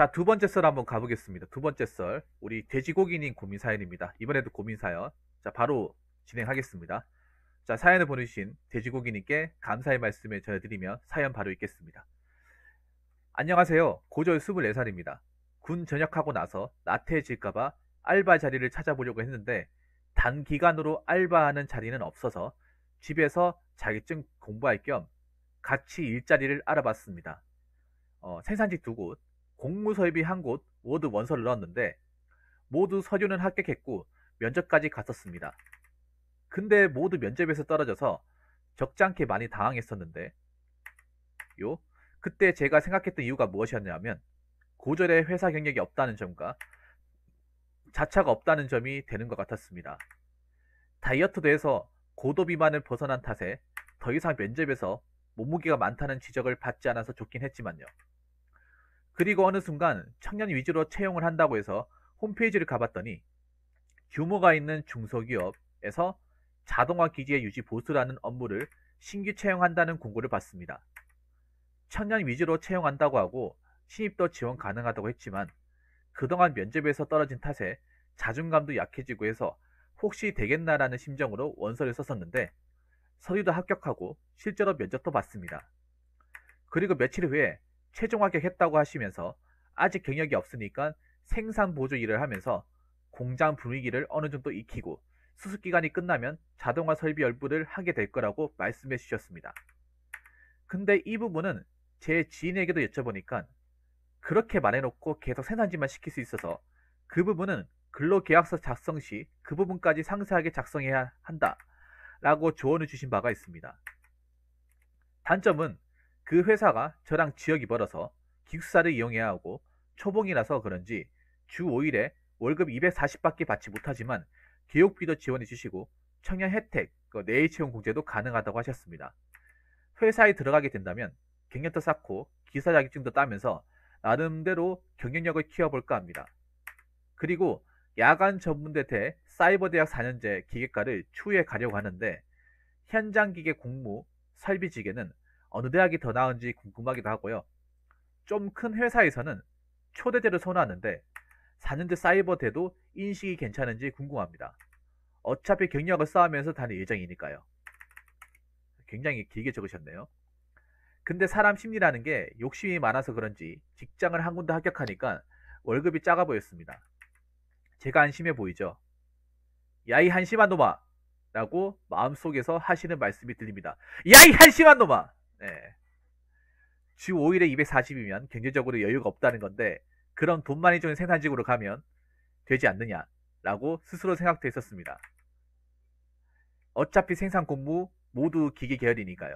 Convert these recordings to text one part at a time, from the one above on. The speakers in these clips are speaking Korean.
자, 두 번째 썰 한번 가보겠습니다. 두 번째 썰. 우리 돼지고기님 고민 사연입니다. 이번에도 고민 사연. 자, 바로 진행하겠습니다. 자, 사연을 보내주신 돼지고기님께 감사의 말씀을 전해드리며 사연 바로 읽겠습니다. 안녕하세요. 고졸 24살입니다. 군 전역하고 나서 나태해질까봐 알바 자리를 찾아보려고 했는데 단기간으로 알바하는 자리는 없어서 집에서 자격증 공부할 겸 같이 일자리를 알아봤습니다. 어, 생산직 두 곳, 공무설비 한 곳 워드 원서를 넣었는데 모두 서류는 합격했고 면접까지 갔었습니다. 근데 모두 면접에서 떨어져서 적지않게 많이 당황했었는데 요 그때 제가 생각했던 이유가 무엇이었냐면 고절에 회사 경력이 없다는 점과 자차가 없다는 점이 되는 것 같았습니다. 다이어트도 해서 고도 비만을 벗어난 탓에 더 이상 면접에서 몸무게가 많다는 지적을 받지 않아서 좋긴 했지만요. 그리고 어느 순간 청년 위주로 채용을 한다고 해서 홈페이지를 가봤더니 규모가 있는 중소기업에서 자동화 기지의 유지 보수라는 업무를 신규 채용한다는 공고를 봤습니다. 청년 위주로 채용한다고 하고 신입도 지원 가능하다고 했지만 그동안 면접에서 떨어진 탓에 자존감도 약해지고 해서 혹시 되겠나라는 심정으로 원서를 썼었는데 서류도 합격하고 실제로 면접도 봤습니다. 그리고 며칠 후에 최종 합격했다고 하시면서 아직 경력이 없으니까 생산 보조 일을 하면서 공장 분위기를 어느 정도 익히고 수습 기간이 끝나면 자동화 설비 열부를 하게 될 거라고 말씀해 주셨습니다. 근데 이 부분은 제 지인에게도 여쭤보니까 그렇게 말해놓고 계속 생산지만 시킬 수 있어서 그 부분은 근로계약서 작성 시 그 부분까지 상세하게 작성해야 한다 라고 조언을 주신 바가 있습니다. 단점은 그 회사가 저랑 지역이 벌어서 기숙사를 이용해야 하고 초봉이라서 그런지 주 5일에 월급 240밖에 받지 못하지만 교육비도 지원해 주시고 청년 혜택, 그 내일 채용 공제도 가능하다고 하셨습니다. 회사에 들어가게 된다면 경력도 쌓고 기사 자격증도 따면서 나름대로 경영력을 키워볼까 합니다. 그리고 야간 전문대대 사이버대학 4년제 기계과를 추후에 가려고 하는데 현장기계 공무, 설비직에는 어느 대학이 더 나은지 궁금하기도 하고요. 좀 큰 회사에서는 초대제를 선호하는데 4년제 사이버대도 인식이 괜찮은지 궁금합니다. 어차피 경력을 쌓으면서 다닐 예정이니까요. 굉장히 길게 적으셨네요. 근데 사람 심리라는 게 욕심이 많아서 그런지 직장을 한 군데 합격하니까 월급이 작아 보였습니다. 제가 안심해 보이죠? 야이 한심한 놈아! 라고 마음속에서 하시는 말씀이 들립니다. 야이 한심한 놈아! 네. 주 5일에 240이면 경제적으로 여유가 없다는 건데 그런돈 많이 주는 생산직으로 가면 되지 않느냐라고 스스로 생각도 했었습니다. 어차피 생산 공무 모두 기계 계열이니까요.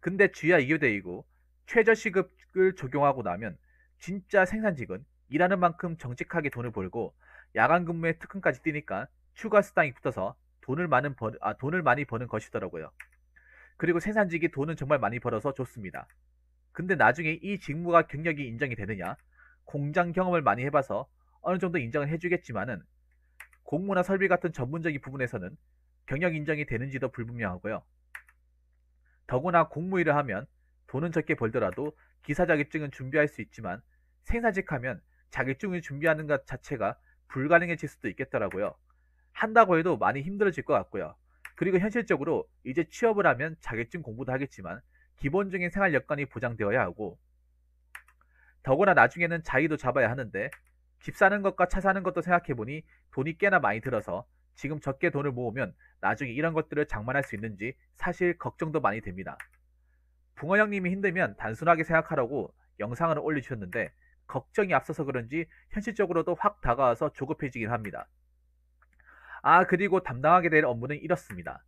근데 주야 이교대이고 최저시급을 적용하고 나면 진짜 생산직은 일하는 만큼 정직하게 돈을 벌고 야간 근무에 특근까지 뛰니까 추가 수당이 붙어서 돈을 많은 번, 아, 돈을 많이 버는 것이더라고요. 그리고 생산직이 돈은 정말 많이 벌어서 좋습니다. 근데 나중에 이 직무가 경력이 인정이 되느냐? 공장 경험을 많이 해봐서 어느 정도 인정을 해주겠지만은 공무나 설비 같은 전문적인 부분에서는 경력 인정이 되는지도 불분명하고요. 더구나 공무 일을 하면 돈은 적게 벌더라도 기사 자격증은 준비할 수 있지만 생산직 하면 자격증을 준비하는 것 자체가 불가능해질 수도 있겠더라고요. 한다고 해도 많이 힘들어질 것 같고요. 그리고 현실적으로 이제 취업을 하면 자격증 공부도 하겠지만 기본적인 생활 여건이 보장되어야 하고 더구나 나중에는 자기도 잡아야 하는데 집 사는 것과 차 사는 것도 생각해보니 돈이 꽤나 많이 들어서 지금 적게 돈을 모으면 나중에 이런 것들을 장만할 수 있는지 사실 걱정도 많이 됩니다. 붕어 형님이 힘들면 단순하게 생각하라고 영상을 올리셨는데 걱정이 앞서서 그런지 현실적으로도 확 다가와서 조급해지긴 합니다. 아, 그리고 담당하게 될 업무는 이렇습니다.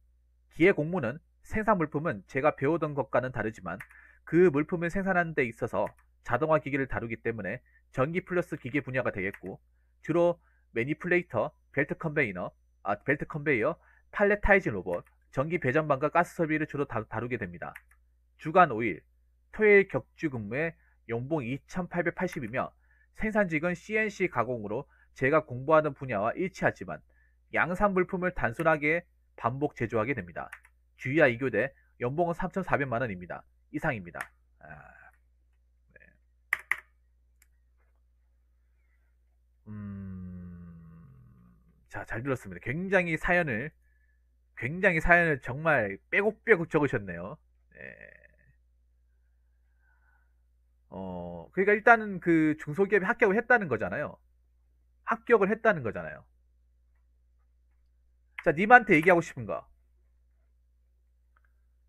기획 공무는 생산 물품은 제가 배우던 것과는 다르지만 그 물품을 생산하는 데 있어서 자동화 기기를 다루기 때문에 전기 플러스 기계 분야가 되겠고 주로 매니플레이터, 벨트 컨베이너, 아, 벨트 컨베이어, 팔레타이징 로봇, 전기 배전망과 가스 설비를 주로 다, 다루게 됩니다. 주간 5일, 토요일 격주 근무에 연봉 2,880이며 생산직은 CNC 가공으로 제가 공부하는 분야와 일치하지만 양산 물품을 단순하게 반복 제조하게 됩니다. 주의하 2교대 연봉은 3,400만원입니다. 이상입니다. 아, 네. 음, 자, 잘 들었습니다. 굉장히 사연을, 굉장히 사연을 정말 빼곡빼곡 적으셨네요. 네. 어, 그러니까 일단은 그 중소기업이 합격을 했다는 거잖아요. 합격을 했다는 거잖아요. 자, 님한테 얘기하고 싶은 거.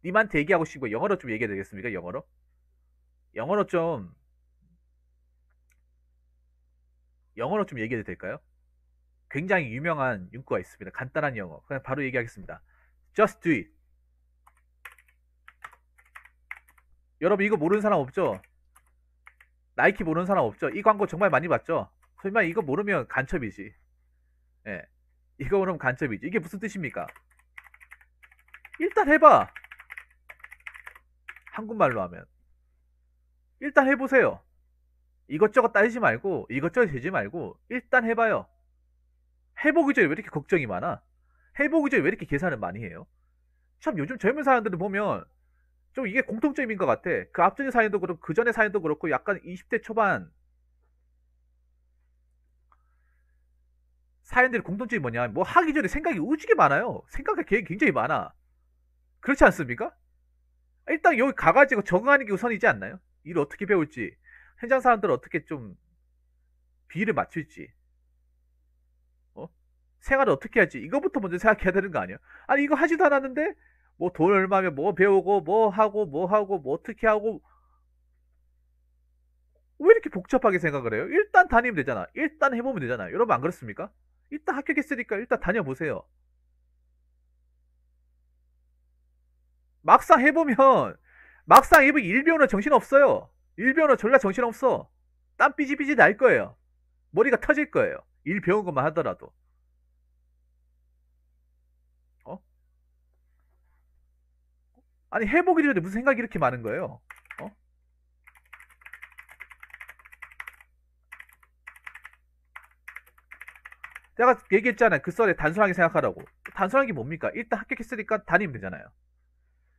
님한테 얘기하고 싶은 거 영어로 좀 얘기해 되겠습니까? 영어로? 영어로 좀 영어로 좀 얘기해도 될까요? 굉장히 유명한 문구가 있습니다. 간단한 영어. 그냥 바로 얘기하겠습니다. Just do it. 여러분 이거 모르는 사람 없죠? 나이키 모르는 사람 없죠? 이 광고 정말 많이 봤죠? 설마 이거 모르면 간첩이지. 예. 이거 그럼 간첩이지. 이게 무슨 뜻입니까? 일단 해봐. 한국말로 하면. 일단 해보세요. 이것저것 따지지 말고, 이것저것 되지 말고, 일단 해봐요. 해보기 전에 왜 이렇게 걱정이 많아? 해보기 전에 왜 이렇게 계산을 많이 해요? 참 요즘 젊은 사람들을 보면 좀 이게 공통점인 것 같아. 그 앞전의 사연도 그렇고, 그전에 사연도 그렇고, 약간 20대 초반, 사연들의 공통점이 뭐냐? 면뭐 하기 전에 생각이 우지게 많아요. 생각할 계획이 굉장히 많아. 그렇지 않습니까? 일단 여기 가가지고 적응하는 게 우선이지 않나요? 일을 어떻게 배울지, 현장 사람들 어떻게 좀 비위를 맞출지, 어? 생활을 어떻게 할지 이거부터 먼저 생각해야 되는 거 아니에요? 아니 이거 하지도 않았는데 뭐 돈 얼마면 뭐 배우고 뭐 하고 뭐 하고 뭐 어떻게 하고 왜 이렇게 복잡하게 생각을 해요? 일단 다니면 되잖아. 일단 해보면 되잖아. 여러분 안 그렇습니까? 일단 합격했으니까 일단 다녀보세요. 막상 해보면 막상 해보면 일병호 정신없어요. 일병호 졸라 정신없어. 땀 삐지삐지 날 거예요. 머리가 터질 거예요. 일 배운 것만 하더라도. 어? 아니 해보기 전에 무슨 생각이 이렇게 많은 거예요? 내가 얘기했잖아요. 그 썰에 단순하게 생각하라고. 단순한 게 뭡니까? 일단 합격했으니까 다니면 되잖아요.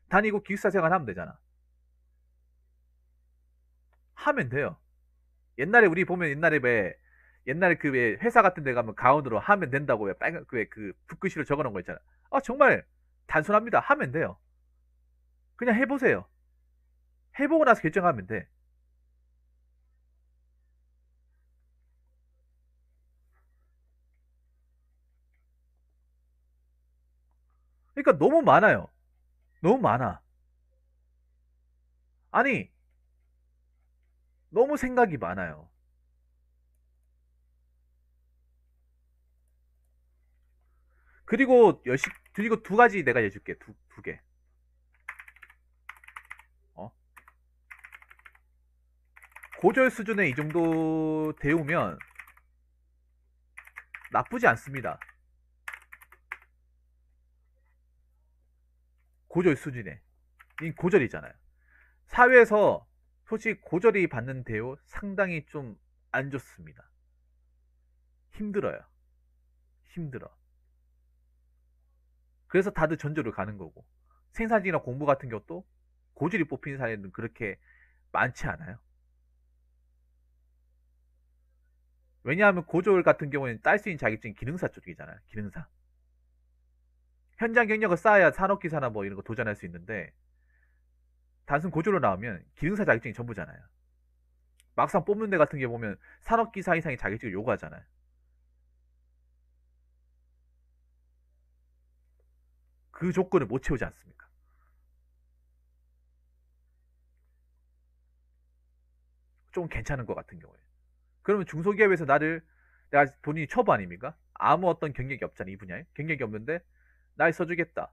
다니고 기숙사 생활하면 되잖아. 하면 돼요. 옛날에 우리 보면 옛날에 왜 옛날에 그 왜 회사 같은 데 가면 가운으로 하면 된다고 왜 빨간 그 왜그 그 붓글씨로 적어 놓은 거 있잖아. 아, 정말 단순합니다. 하면 돼요. 그냥 해 보세요. 해 보고 나서 결정하면 돼. 그러니까 너무 많아요. 너무 많아. 아니, 너무 생각이 많아요. 그리고 열시 그리고 두 가지 내가 해줄게 두 두 개. 어? 고졸 수준에이 정도 데우면 나쁘지 않습니다. 고졸 수준의 이 고졸이잖아요. 사회에서 솔직히 고졸이 받는 대우 상당히 좀 안 좋습니다. 힘들어요. 힘들어. 그래서 다들 전조를 가는 거고 생산직이나 공부 같은 것도 고졸이 뽑히는 사례는 그렇게 많지 않아요. 왜냐하면 고졸 같은 경우에는 딸 수 있는 자격증이 기능사 쪽이잖아요. 기능사. 현장 경력을 쌓아야 산업기사나 뭐 이런 거 도전할 수 있는데 단순 고졸로 나오면 기능사 자격증이 전부잖아요. 막상 뽑는 데 같은 게 보면 산업기사 이상의 자격증을 요구하잖아요. 그 조건을 못 채우지 않습니까? 좀 괜찮은 것 같은 경우에. 그러면 중소기업에서 나를 내가 본인이 초보 아닙니까? 아무 어떤 경력이 없잖아이 분야에. 경력이 없는데 나있어주겠다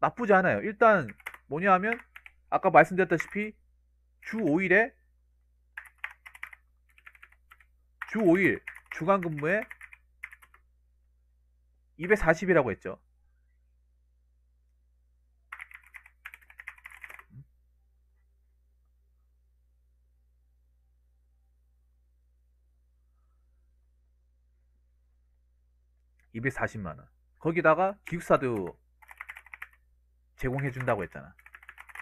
나쁘지 않아요. 일단 뭐냐 하면 아까 말씀드렸다시피 주 5일에 주 5일 주간 근무에 240이라고 했죠. 2 4 0만 원. 거기다가 기숙사도 제공해준다고 했잖아.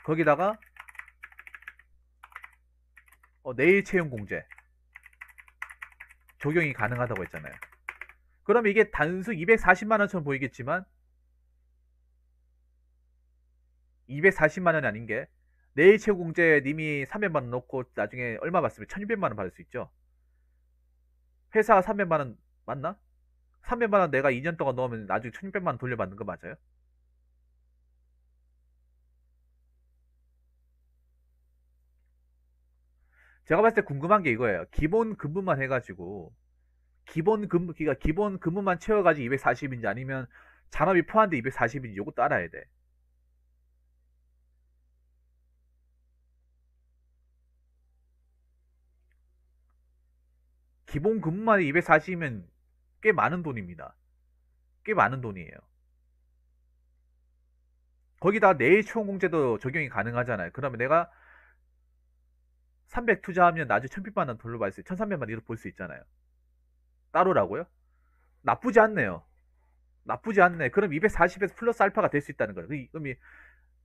거기다가 어, 내일 채용 공제 적용이 가능하다고 했잖아요. 그럼 이게 단순 240만 원처럼 보이겠지만 240만 원이 아닌 게 내일 채용 공제 님이 300만 원 넣고 나중에 얼마 받습니까? 1200만 원 받을 수 있죠. 회사가 300만 원 맞나? 300만 원 내가 2년 동안 넣으면 나중에 1600만 원 돌려받는 거 맞아요? 제가 봤을 때 궁금한 게 이거예요. 기본 근무만 해가지고 기본 근무 기가 그러니까 기본 근무만 채워가지고 240인지 아니면 잔업이 포함돼 240인지 요거따라야 돼. 기본 근무만 240이면 꽤 많은 돈입니다. 꽤 많은 돈이에요. 거기다 내일 채용공제도 적용이 가능하잖아요. 그러면 내가 300 투자하면 나중에 1000빚만 원 돌려 받을 수, 1300만 이렇게 볼 수 있잖아요. 따로라고요? 나쁘지 않네요. 나쁘지 않네. 그럼 240에서 플러스 알파가 될 수 있다는 거예요. 그 그럼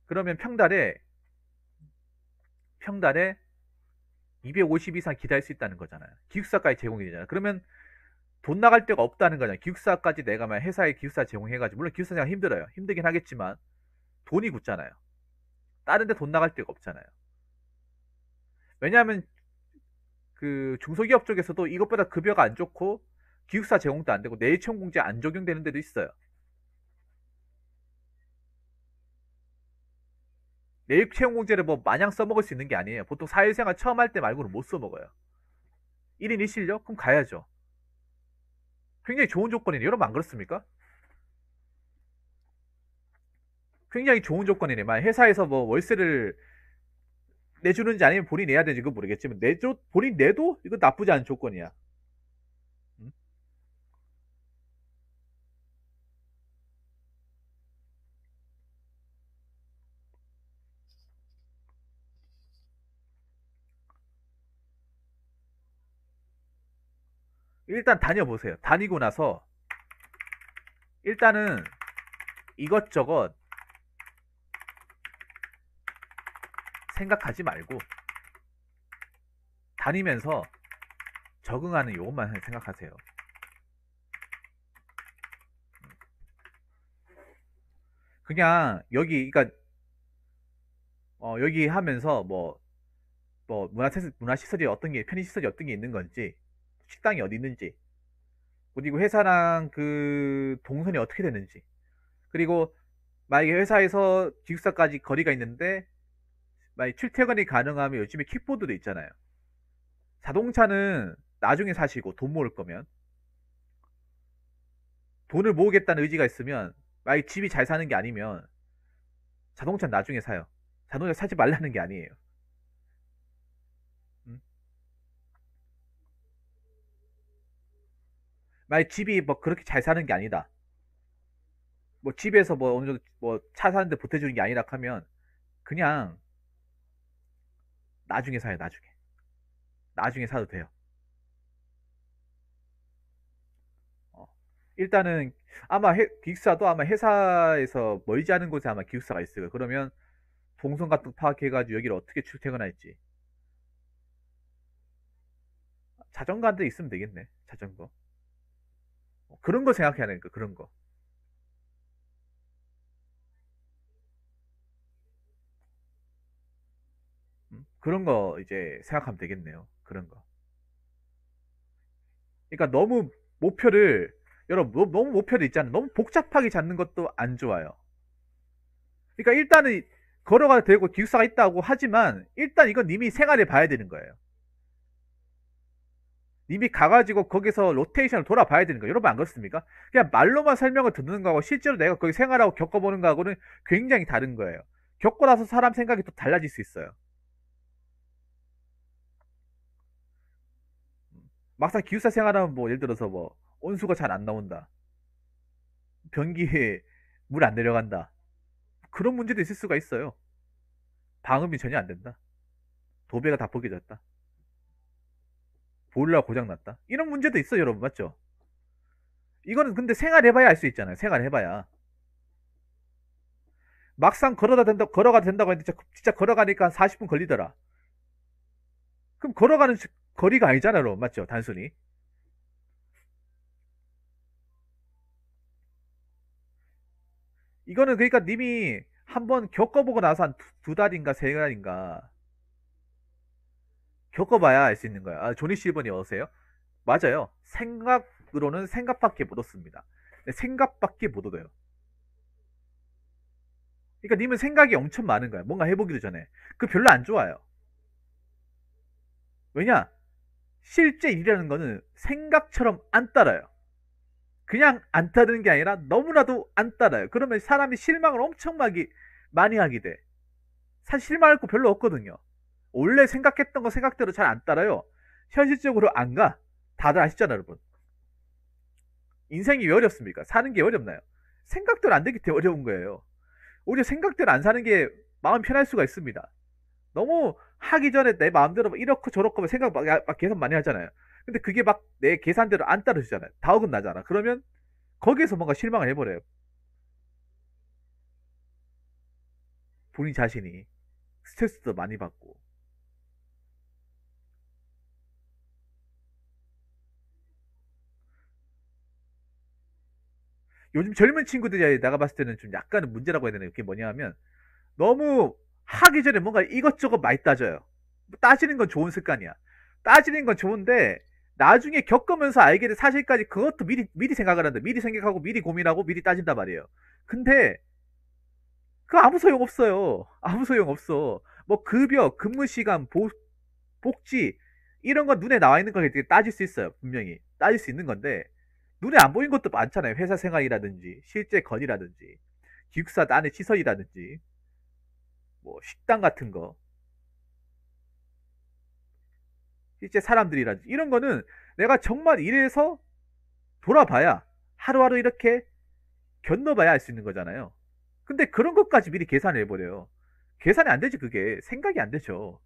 그러면 평달에 평달에 250 이상 기다릴수 있다는 거잖아요. 기숙사까지 제공이 되잖아요. 그러면 돈 나갈 데가 없다는 거냐 기숙사까지 내가 막 회사에 기숙사 제공해가지고 물론 기숙사 생활 힘들어요. 힘들긴 하겠지만 돈이 굳잖아요. 다른 데 돈 나갈 데가 없잖아요. 왜냐하면 그 중소기업 쪽에서도 이것보다 급여가 안 좋고 기숙사 제공도 안 되고 내일 채용 공제 안 적용되는 데도 있어요. 내일 채용 공제를 뭐 마냥 써먹을 수 있는 게 아니에요. 보통 사회생활 처음 할 때 말고는 못 써먹어요. 1인 1실력? 그럼 가야죠. 굉장히 좋은 조건이네. 여러분 안 그렇습니까? 굉장히 좋은 조건이네. 만 회사에서 뭐 월세를 내주는지 아니면 본인 이 내야 되는지 그건 모르겠지만 내 본인 내도 이거 나쁘지 않은 조건이야. 일단 다녀보세요. 다니고 나서 일단은 이것저것 생각하지 말고 다니면서 적응하는 요것만 생각하세요. 그냥 여기 그러니까 어 여기 하면서 뭐뭐 문화 시설이 어떤 게 편의 시설이 어떤 게 있는 건지 식당이 어디 있는지, 그리고 회사랑 그 동선이 어떻게 되는지, 그리고 만약에 회사에서 기숙사까지 거리가 있는데, 만약 에 출퇴근이 가능하면 요즘에 킥보드도 있잖아요. 자동차는 나중에 사시고 돈 모을 거면 돈을 모으겠다는 의지가 있으면 만약 에 집이 잘 사는 게 아니면 자동차는 나중에 사요. 자동차 사지 말라는 게 아니에요. 만약 집이 뭐 그렇게 잘 사는 게 아니다. 뭐 집에서 뭐 어느 정도 뭐 차 사는데 보태주는 게 아니라 하면 그냥 나중에 사요, 나중에. 나중에 사도 돼요. 어. 일단은 아마 해, 기숙사도 아마 회사에서 멀지 않은 곳에 아마 기숙사가 있어요. 그러면 동선 같은 거 파악해가지고 여기를 어떻게 출퇴근할지. 자전거 한 대 있으면 되겠네. 자전거. 어, 그런 거 생각해야 되니까, 그런 거. 음? 그런 거 이제 생각하면 되겠네요. 그런 거. 그러니까 너무 목표를, 여러분, 뭐, 너무 목표를 있잖아요. 너무 복잡하게 잡는 것도 안 좋아요. 그러니까 일단은 걸어가도 되고 기숙사가 있다고 하지만 일단 이건 이미 생활해 봐야 되는 거예요. 이미 가가지고 거기서 로테이션을 돌아봐야 되는 거예 여러분 안 그렇습니까? 그냥 말로만 설명을 듣는 거하고 실제로 내가 거기 생활하고 겪어보는 거하고는 굉장히 다른 거예요. 겪고 나서 사람 생각이 또 달라질 수 있어요. 막상 기숙사 생활하면 뭐 예를 들어서 뭐 온수가 잘 안 나온다. 변기에 물 안 내려간다. 그런 문제도 있을 수가 있어요. 방음이 전혀 안 된다. 도배가 다 벗겨졌다. 보일러 고장났다 이런 문제도 있어요 여러분 맞죠? 이거는 근데 생활해봐야 알 수 있잖아요 생활해봐야 막상 걸어다 된다, 걸어가 된다고 했는데 진짜 걸어가니까 한 40분 걸리더라 그럼 걸어가는 거리가 아니잖아요 여러분 맞죠? 단순히 이거는 그러니까 님이 한번 겪어보고 나서 한 두 달인가 세 달인가 겪어봐야 알 수 있는 거야. 아, 조니 실버니 어세요? 맞아요. 생각으로는 생각밖에 못 얻습니다. 네, 생각밖에 못 얻어요. 그러니까 님은 생각이 엄청 많은 거야. 뭔가 해보기도 전에. 그 별로 안 좋아요. 왜냐? 실제 일이라는 거는 생각처럼 안 따라요. 그냥 안 따르는 게 아니라 너무나도 안 따라요. 그러면 사람이 실망을 엄청 많이, 하게 돼. 사실 실망할 거 별로 없거든요. 원래 생각했던 거 생각대로 잘 안 따라요. 현실적으로 안 가. 다들 아시잖아요, 여러분. 인생이 왜 어렵습니까? 사는 게 어렵나요? 생각대로 안 되기 때문에 어려운 거예요. 오히려 생각대로 안 사는 게 마음 편할 수가 있습니다. 너무 하기 전에 내 마음대로 이렇고 저렇고 생각 막, 막계속 많이 하잖아요. 근데 그게 막 내 계산대로 안 따르시잖아요. 다 어긋나잖아. 그러면 거기에서 뭔가 실망을 해버려요. 본인 자신이 스트레스도 많이 받고 요즘 젊은 친구들이 나가 봤을 때는 좀 약간은 문제라고 해야 되나 요 그게 뭐냐 하면 너무 하기 전에 뭔가 이것저것 많이 따져요. 뭐 따지는 건 좋은 습관이야. 따지는 건 좋은데 나중에 겪으면서 알게 된 사실까지 그것도 미리 미리 생각을 한다. 미리 생각하고 미리 고민하고 미리 따진단 말이에요. 근데 그 아무 소용 없어요. 아무 소용 없어. 뭐 급여, 근무 시간, 보, 복지 이런 거 눈에 나와 있는 걸 되게 따질 수 있어요. 분명히 따질 수 있는 건데 눈에 안 보인 것도 많잖아요. 회사 생활이라든지, 실제 건이라든지, 기숙사 안의 시설이라든지, 뭐, 식당 같은 거, 실제 사람들이라든지, 이런 거는 내가 정말 일해서 돌아봐야, 하루하루 이렇게 견뎌봐야 알 수 있는 거잖아요. 근데 그런 것까지 미리 계산을 해버려요. 계산이 안 되지, 그게. 생각이 안 되죠.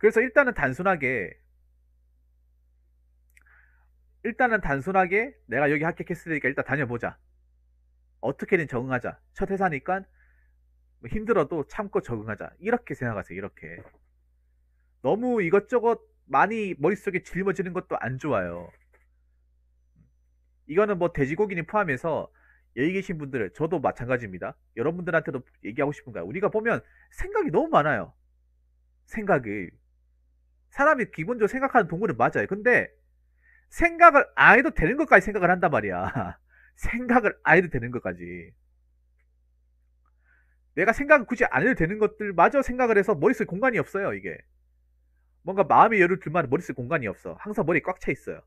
그래서 일단은 단순하게 일단은 단순하게 내가 여기 합격했으니까 일단 다녀보자. 어떻게든 적응하자. 첫 회사니까 힘들어도 참고 적응하자. 이렇게 생각하세요. 이렇게. 너무 이것저것 많이 머릿속에 짊어지는 것도 안 좋아요. 이거는 뭐 돼지고기님 포함해서 여기 계신 분들, 저도 마찬가지입니다. 여러분들한테도 얘기하고 싶은 거야. 우리가 보면 생각이 너무 많아요. 생각을 사람이 기본적으로 생각하는 동물은 맞아요. 근데 생각을 안 해도 되는 것까지 생각을 한단 말이야. 생각을 안 해도 되는 것까지. 내가 생각을 굳이 안 해도 되는 것들마저 생각을 해서 머릿속에 공간이 없어요, 이게. 뭔가 마음의 열을 둘 만한 머릿속에 공간이 없어. 항상 머리 꽉 차 있어요.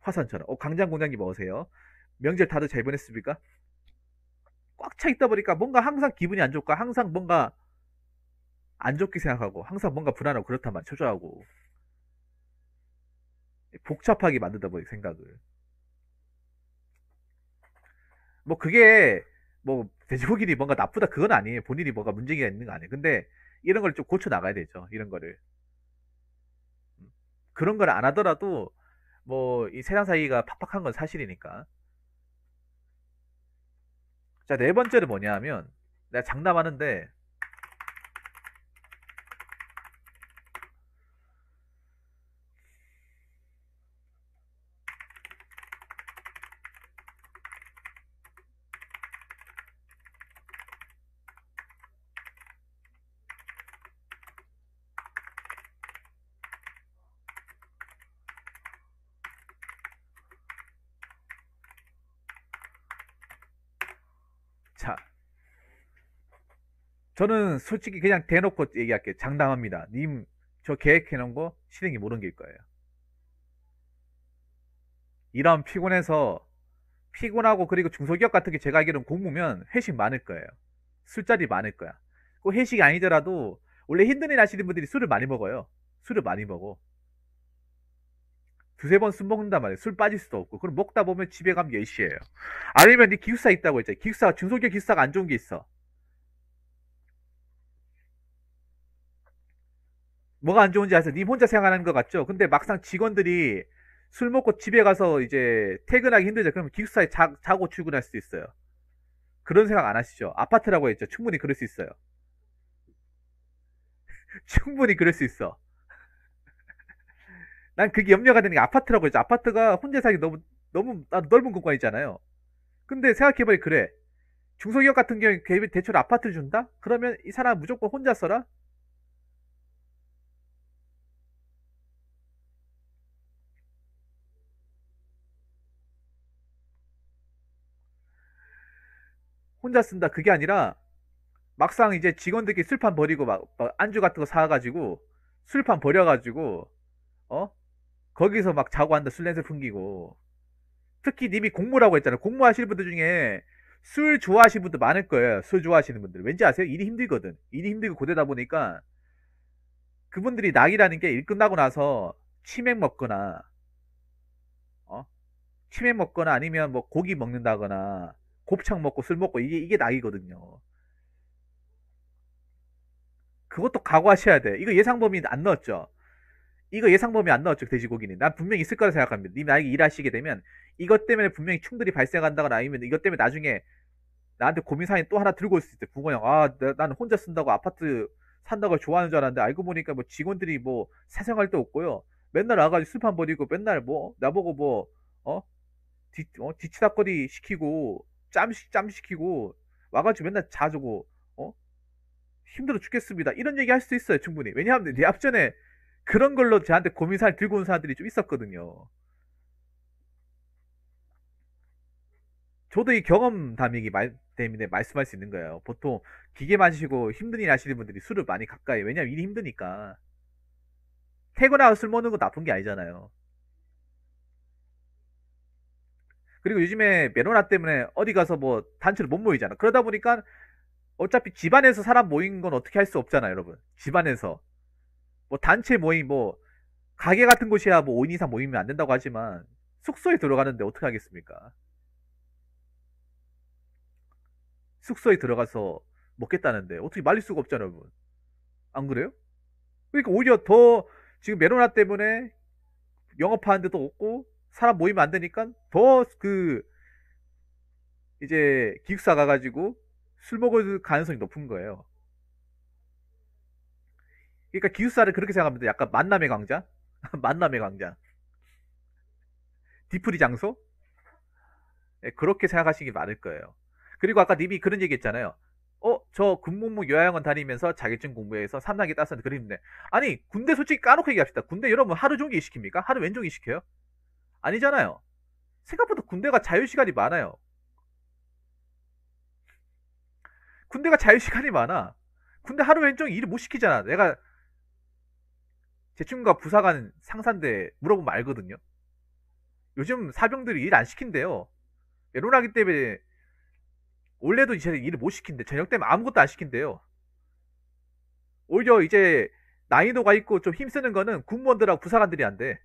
화산처럼. 어, 강장 공장님 어서세요 명절 다들 잘 보냈습니까? 꽉 차 있다 보니까 뭔가 항상 기분이 안 좋고, 항상 뭔가 안 좋게 생각하고 항상 뭔가 불안하고 그렇다만 초조하고 복잡하게 만든다 보니 뭐 생각을 뭐 그게 뭐 돼지고기니 뭔가 나쁘다 그건 아니에요 본인이 뭔가 문제가 있는 거 아니에요 근데 이런 걸 좀 고쳐 나가야 되죠 이런 거를 음. 그런 걸 안 하더라도 뭐 이 세상 사이가 팍팍한 건 사실이니까 자 네 번째는 뭐냐 하면 내가 장담하는데 저는 솔직히 그냥 대놓고 얘기할게요. 장담합니다. 님, 저 계획해놓은 거 실행이 모른길 거예요. 이런 피곤해서 피곤하고 그리고 중소기업 같은 게 제가 알기로는 공부면 회식 많을 거예요. 술자리 많을 거야. 그 회식이 아니더라도 원래 힘든 일 하시는 분들이 술을 많이 먹어요. 술을 많이 먹어. 두세 번 술 먹는단 말이에요. 술 빠질 수도 없고. 그럼 먹다 보면 집에 가면 1 0시에요 아니면 네 기숙사 있다고 했잖아요. 기숙사, 중소기업 기숙사가 안 좋은 게 있어. 뭐가 안 좋은지 아세요? 님 혼자 생각하는 것 같죠? 근데 막상 직원들이 술 먹고 집에 가서 이제 퇴근하기 힘들죠. 그러면 기숙사에 자, 자고 출근할 수도 있어요. 그런 생각 안 하시죠? 아파트라고 했죠. 충분히 그럴 수 있어요. 충분히 그럴 수 있어. 난 그게 염려가 되는 게 아파트라고 했죠. 아파트가 혼자 살기 너무 너무 넓은 공간이잖아요. 근데 생각해보니 그래. 중소기업 같은 경우에 대출 아파트를 준다? 그러면 이 사람 무조건 혼자 써라? 혼자 쓴다 그게 아니라 막상 이제 직원들끼리 술판 버리고 막, 막 안주 같은 거 사가지고 술판 버려가지고 어 거기서 막 자고 한다 술 냄새 풍기고 특히 님이 공무라고 했잖아요 공무하실 분들 중에 술 좋아하시는 분들 많을 거예요 술 좋아하시는 분들 왠지 아세요 일이 힘들거든 일이 힘들고 고되다 보니까 그분들이 낙이라는 게 일 끝나고 나서 치맥 먹거나 어 치맥 먹거나 아니면 뭐 고기 먹는다거나 곱창 먹고 술 먹고 이게 이게 낙이거든요. 그것도 각오하셔야 돼. 이거 예상 범위 안 넣었죠. 이거 예상 범위 안 넣었죠 돼지고기는. 난 분명히 있을 거라 생각합니다. 님 만약에 일하시게 되면 이것 때문에 분명히 충돌이 발생한다거나 아니면 이것 때문에 나중에 나한테 고민 사인 또 하나 들고 올 수 있대. 부모형 아 나는 혼자 쓴다고 아파트 산다고 좋아하는 줄 알았는데 알고 보니까 뭐 직원들이 뭐 사생활도 없고요. 맨날 와가지고 술판 버리고 맨날 뭐 나보고 뭐 어? 뒤, 어? 치다거리 시키고 짬식 짬시키고 와가지고 맨날 자주고 어 힘들어 죽겠습니다 이런 얘기 할 수도 있어요 충분히 왜냐하면 내 앞전에 그런 걸로 저한테 고민 사 들고 온 사람들이 좀 있었거든요 저도 이 경험담이기 때문에 말씀할 수 있는 거예요 보통 기계 마시고 힘든 일 하시는 분들이 술을 많이 가까이 왜냐면 일이 힘드니까 퇴근하고 술 먹는 거 나쁜 게 아니잖아요 그리고 요즘에 메로나 때문에 어디 가서 뭐 단체로 못 모이잖아. 그러다 보니까 어차피 집안에서 사람 모인 건 어떻게 할 수 없잖아, 여러분. 집안에서. 뭐 단체 모임, 뭐 가게 같은 곳이야 뭐 5인 이상 모이면 안 된다고 하지만 숙소에 들어가는데 어떻게 하겠습니까? 숙소에 들어가서 먹겠다는데 어떻게 말릴 수가 없잖아, 여러분. 안 그래요? 그러니까 오히려 더 지금 메로나 때문에 영업하는 데도 없고 사람 모이면 안 되니까 더 그 이제 기숙사 가가지고 술 먹을 가능성이 높은 거예요. 그러니까 기숙사를 그렇게 생각하면 돼. 약간 만남의 광자 만남의 광자 디프리 장소 네, 그렇게 생각하시는 게 많을 거예요. 그리고 아까 님이 그런 얘기했잖아요. 어, 저 군복무 요양원 다니면서 자격증 공부해서 3단계 땄었는데 그랬는데 아니 군대 솔직히 까놓고 얘기합시다. 군대 여러분 하루 종일 시킵니까? 하루 왼종일 시켜요? 아니잖아요. 생각보다 군대가 자유시간이 많아요. 군대가 자유시간이 많아. 군대 하루 왼쪽 일을 못 시키잖아. 내가 제 친구가 부사관 상사인데 물어보면 알거든요. 요즘 사병들이 일 안 시킨대요. 외로나기 때문에 원래도 이제 일을 못 시킨대. 저녁 때문에 아무것도 안 시킨대요. 오히려 이제 난이도가 있고 좀 힘쓰는 거는 군무원들하고 부사관들이 안 돼.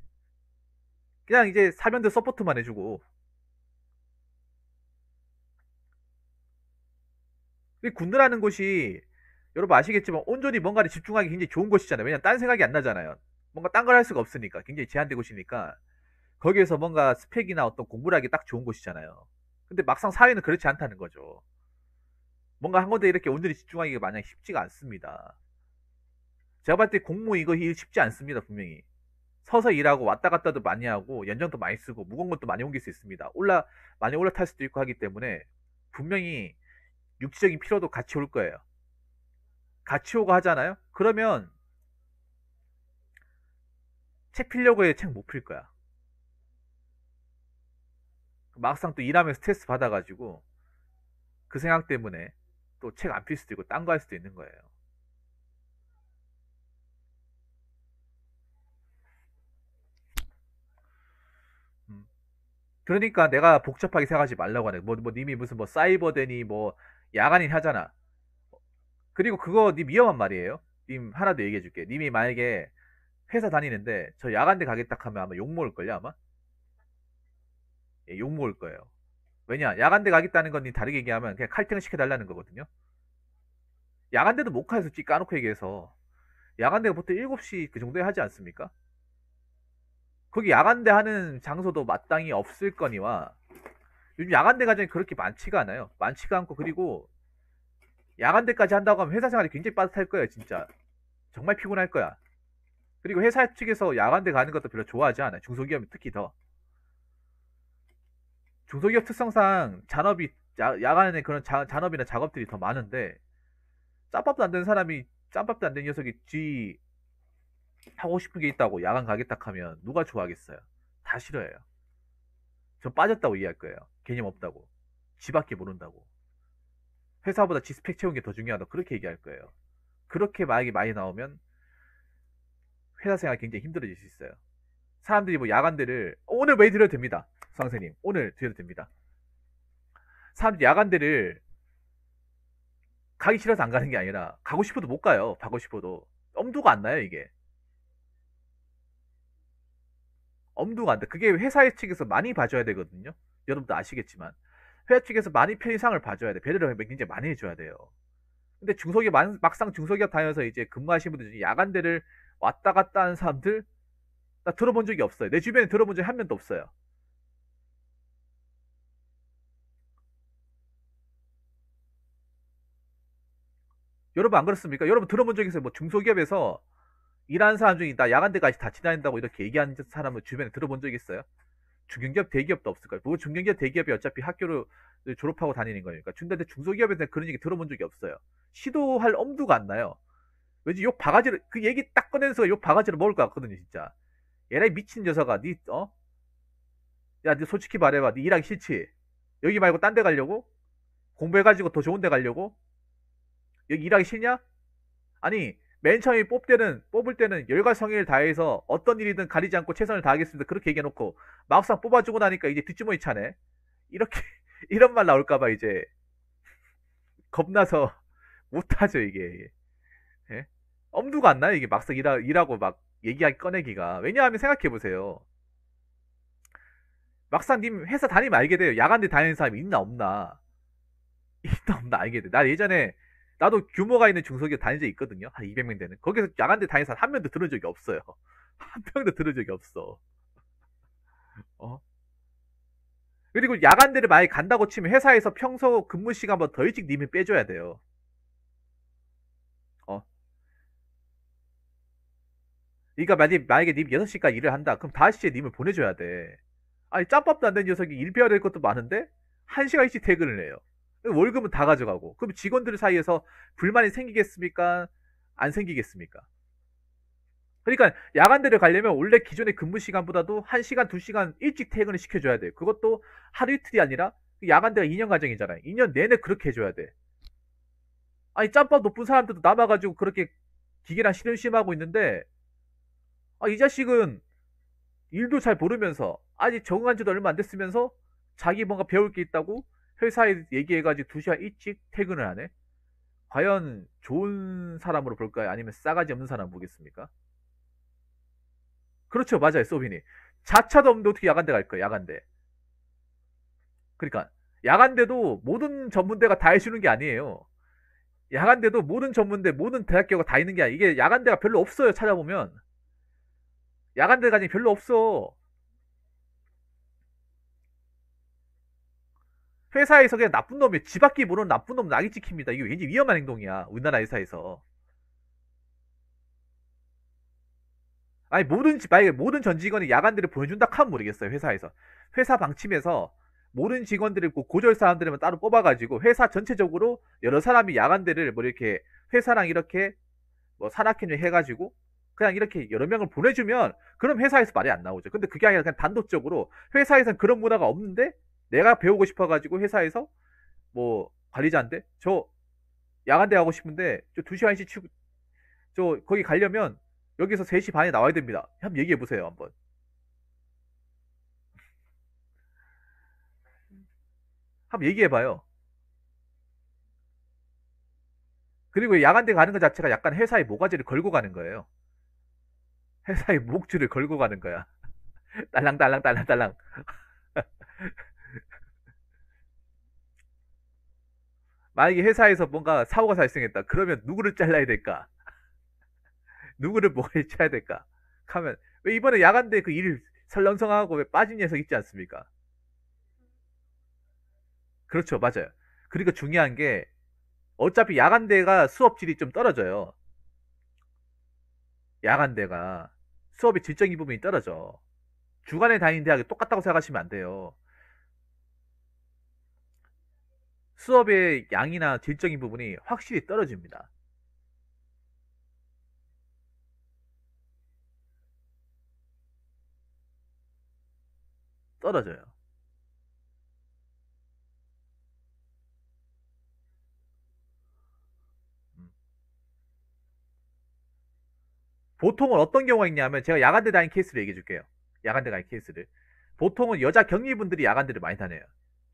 그냥 이제 사면대 서포트만 해주고 군대라는 곳이 여러분 아시겠지만 온전히 뭔가를 집중하기 굉장히 좋은 곳이잖아요. 왜냐면 딴 생각이 안 나잖아요. 뭔가 딴 걸 할 수가 없으니까 굉장히 제한된 곳이니까 거기에서 뭔가 스펙이나 어떤 공부를 하기 딱 좋은 곳이잖아요. 근데 막상 사회는 그렇지 않다는 거죠. 뭔가 한 건데 이렇게 온전히 집중하기가 마냥 쉽지가 않습니다. 제가 봤을 때 공무 이거 쉽지 않습니다 분명히. 서서 일하고 왔다 갔다도 많이 하고 연장도 많이 쓰고 무거운 것도 많이 옮길 수 있습니다. 올라 많이 올라탈 수도 있고 하기 때문에 분명히 육체적인 피로도 같이 올 거예요. 같이 오고 하잖아요. 그러면 책 필려고 해책못 필 거야. 막상 또 일하면서 스트레스 받아가지고 그 생각 때문에 또 책 안 필 수도 있고 딴 거 할 수도 있는 거예요. 그러니까 내가 복잡하게 생각하지 말라고 하네. 뭐, 뭐, 님이 무슨 뭐 사이버대니 뭐 야간인 하잖아. 그리고 그거 님 위험한 말이에요. 님 하나 더 얘기해 줄게. 님이 만약에 회사 다니는데 저 야간대 가겠다 하면 아마 욕 먹을걸요, 아마? 예, 욕 먹을 거예요. 왜냐, 야간대 가겠다는 건님 다르게 얘기하면 그냥 칼퇴근 시켜달라는 거거든요. 야간대도 못 가요, 솔직 까놓고 얘기해서. 야간대가 보통 7시 그 정도에 하지 않습니까? 거기 야간대 하는 장소도 마땅히 없을 거니와 요즘 야간대가 이 그렇게 많지가 않아요. 많지가 않고 그리고 야간대까지 한다고 하면 회사 생활이 굉장히 빠듯할 거야 진짜. 정말 피곤할 거야. 그리고 회사 측에서 야간대 가는 것도 별로 좋아하지 않아요. 중소기업이 특히 더. 중소기업 특성상 잔업이 야, 간에 그런 자, 잔업이나 작업들이 더 많은데 짬밥도 안 되는 사람이 짬밥도 안 되는 녀석이 쥐 하고 싶은 게 있다고 야간 가겠다 하면 누가 좋아하겠어요? 다 싫어해요. 전 빠졌다고 이해할 거예요. 개념 없다고. 지밖에 모른다고. 회사보다 지 스펙 채운 게 더 중요하다. 그렇게 얘기할 거예요. 그렇게 만이 많이 나오면 회사 생활 굉장히 힘들어질 수 있어요. 사람들이 뭐 야간대를 오늘 왜 드려도 됩니다. 선생님 오늘 드려도 됩니다. 사람들이 야간대를 가기 싫어서 안 가는 게 아니라 가고 싶어도 못 가요. 가고 싶어도 엄두가 안 나요 이게. 엄두가 안 나. 그게 회사 측에서 많이 봐줘야 되거든요. 여러분도 아시겠지만 회사 측에서 많이 편의상을 봐줘야 돼. 배려를 굉장히 많이 해줘야 돼요. 근데 중소기업 막상 중소기업 다녀서 이제 근무하시는 분들 중에 야간대를 왔다 갔다 하는 사람들 나 들어본 적이 없어요. 내 주변에 들어본 적이 한 명도 없어요. 여러분 안 그렇습니까? 여러분 들어본 적 있어요? 뭐 중소기업에서 일하는 사람 중에 나 야간대까지 다이 다닌다고 이렇게 얘기하는 사람을 주변에 들어본 적 있어요? 중견기업 대기업도 없을 거예요. 뭐 중견기업 대기업이 어차피 학교를 졸업하고 다니는 거니까 중대대 중소기업에 대 그런 얘기 들어본 적이 없어요. 시도할 엄두가 안 나요. 왜지욕 바가지를 그 얘기 딱꺼내서간 바가지를 먹을 것 같거든요, 진짜. 얘네 미친 녀석아, 니 어? 야, 니 솔직히 말해봐, 니 일하기 싫지? 여기 말고 딴 데 가려고? 공부해가지고 더 좋은 데 가려고? 여기 일하기 싫냐? 아니 맨 처음에 뽑 때는, 뽑을 때는 열과 성의를 다해서 어떤 일이든 가리지 않고 최선을 다하겠습니다. 그렇게 얘기해놓고 막상 뽑아주고 나니까 이제 뒷주머니 차네. 이렇게, 이런 말 나올까봐 이제 겁나서 못하죠, 이게. 예? 엄두가 안 나요, 이게 막상 일하, 일하고 막 얘기하기 꺼내기가. 왜냐하면 생각해보세요. 막상 님 회사 다니면 알게 돼요. 야간대 다니는 사람이 있나 없나. 있나 없나 알게 돼. 나 예전에 나도 규모가 있는 중소기업 다닌 적 있거든요. 한 200명 되는. 거기서 야간 대 다닌 사람 한 명도 들은 적이 없어요. 한 명도 들은 적이 없어. 어? 그리고 야간대를 많이 간다고 치면 회사에서 평소 근무 시간보다 뭐 더 일찍 님이 빼줘야 돼요. 어. 그러니까 만약에, 만약에 님 6시까지 일을 한다. 그럼 5시에 님을 보내줘야 돼. 아니, 짬밥도 안 된 녀석이 일 배워야 될 것도 많은데? 1시간 일찍 퇴근을 해요. 월급은 다 가져가고. 그럼 직원들 사이에서 불만이 생기겠습니까? 안 생기겠습니까? 그러니까 야간대를 가려면 원래 기존의 근무 시간보다도 1시간, 2시간 일찍 퇴근을 시켜줘야 돼. 그것도 하루 이틀이 아니라 그 야간대가 2년 과정이잖아요. 2년 내내 그렇게 해줘야 돼. 아니 짬밥 높은 사람들도 남아가지고 그렇게 기계랑 시름심하고 있는데 아, 이 자식은 일도 잘 모르면서 아직 적응한 지도 얼마 안 됐으면서 자기 뭔가 배울 게 있다고 회사에 얘기해가지고 2시간 일찍 퇴근을 하네? 과연 좋은 사람으로 볼까요? 아니면 싸가지 없는 사람 보겠습니까? 그렇죠. 맞아요. 소빈이. 자차도 없는데 어떻게 야간대 갈 거예요? 야간대. 그러니까 야간대도 모든 전문대가 다 해주는 게 아니에요. 야간대도 모든 전문대, 모든 대학교가 다 있는 게 아니에요. 이게 야간대가 별로 없어요. 찾아보면. 야간대 가지 별로 없어. 회사에서 그냥 나쁜 놈이 집밖길 모르는 나쁜 놈 낙이 찍힙니다. 이거 왠지 위험한 행동이야. 우리나라 회사에서. 아니 모든 만약에 모든 전 직원이 야간들을 보내준다 하면 모르겠어요. 회사에서 회사 방침에서 모든 직원들을 고졸 사람들만 따로 뽑아가지고 회사 전체적으로 여러 사람이 야간대를 뭐 이렇게 회사랑 이렇게 뭐 산악회를 해가지고 그냥 이렇게 여러 명을 보내주면 그럼 회사에서 말이 안 나오죠. 근데 그게 아니라 그냥 단독적으로 회사에서는 그런 문화가 없는데 내가 배우고 싶어가지고 회사에서 뭐 관리자한테 저 야간대 가고 싶은데 저 2시간씩 치고 저 거기 가려면 여기서 3시 반에 나와야 됩니다. 한번 얘기해 보세요, 한번. 한번 얘기해 봐요. 그리고 야간대 가는 것 자체가 약간 회사의 모가지를 걸고 가는 거예요. 회사의 목줄을 걸고 가는 거야. 딸랑딸랑 딸랑딸랑. 만약에 회사에서 뭔가 사고가 발생했다. 그러면 누구를 잘라야 될까? 누구를 뭐에 쳐야 될까? 하면 왜 이번에 야간 대그 일을 설렁성하고 왜 빠진 녀석 있지 않습니까? 그렇죠, 맞아요. 그리고 중요한 게 어차피 야간대가 수업질이 좀 떨어져요. 야간대가 수업의 질적인 부분이 떨어져. 주간에 다니는 대학이 똑같다고 생각하시면 안 돼요. 수업의 양이나 질적인 부분이 확실히 떨어집니다. 떨어져요. 음. 보통은 어떤 경우가 있냐면 제가 야간대 다닌 케이스를 얘기해 줄게요. 야간대 다닌 케이스를. 보통은 여자 경리분들이 야간대를 많이 다녀요.